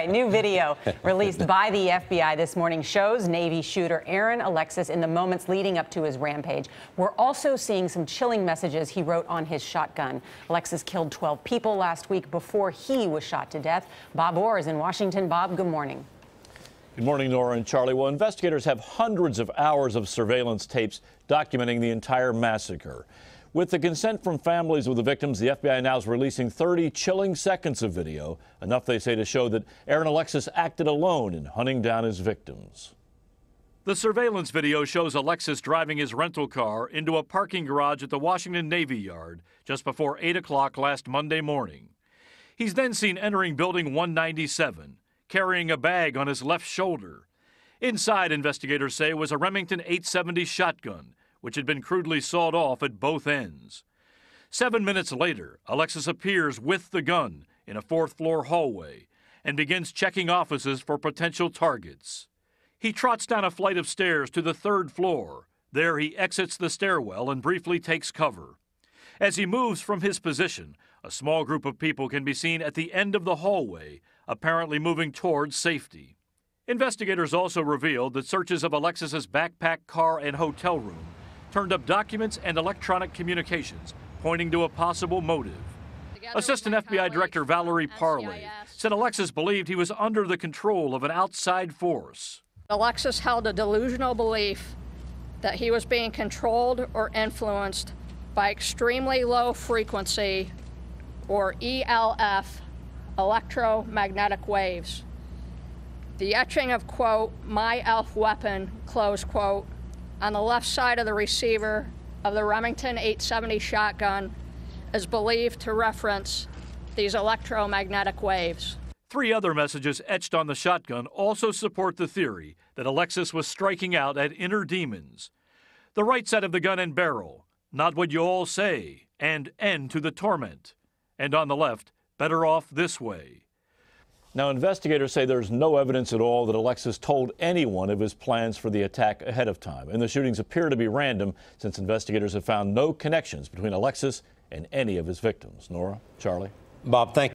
A new video released by the FBI this morning shows Navy shooter Aaron Alexis in the moments leading up to his rampage. We're also seeing some chilling messages he wrote on his shotgun. Alexis killed 12 people last week before he was shot to death. Bob Orr is in Washington. Bob, good morning. Good morning, Nora and Charlie. Well, investigators have hundreds of hours of surveillance tapes documenting the entire massacre. With the consent from families of the victims, the FBI now is releasing 30 chilling seconds of video, enough, they say, to show that Aaron Alexis acted alone in hunting down his victims. The surveillance video shows Alexis driving his rental car into a parking garage at the Washington Navy Yard just before 8 o'clock last Monday morning. He's then seen entering Building 197, carrying a bag on his left shoulder. Inside, investigators say, was a Remington 870 shotgun which had been crudely sawed off at both ends. Seven minutes later, Alexis appears with the gun in a fourth floor hallway and begins checking offices for potential targets. He trots down a flight of stairs to the third floor. There he exits the stairwell and briefly takes cover. As he moves from his position, a small group of people can be seen at the end of the hallway, apparently moving towards safety. Investigators also revealed that searches of Alexis's backpack, car, and hotel room turned up documents and electronic communications pointing to a possible motive. Together Assistant FBI Director Valerie Parley said Alexis believed he was under the control of an outside force. Alexis held a delusional belief that he was being controlled or influenced by extremely low frequency or ELF electromagnetic waves. The etching of, quote, my elf weapon, close quote, on the left side of the receiver of the Remington 870 shotgun is believed to reference these electromagnetic waves. Three other messages etched on the shotgun also support the theory that Alexis was striking out at inner demons. The right side of the gun and barrel, not what you all say, and end to the torment. And on the left, better off this way. Now, investigators say there's no evidence at all that Alexis told anyone of his plans for the attack ahead of time. And the shootings appear to be random since investigators have found no connections between Alexis and any of his victims. Nora, Charlie? Bob, thank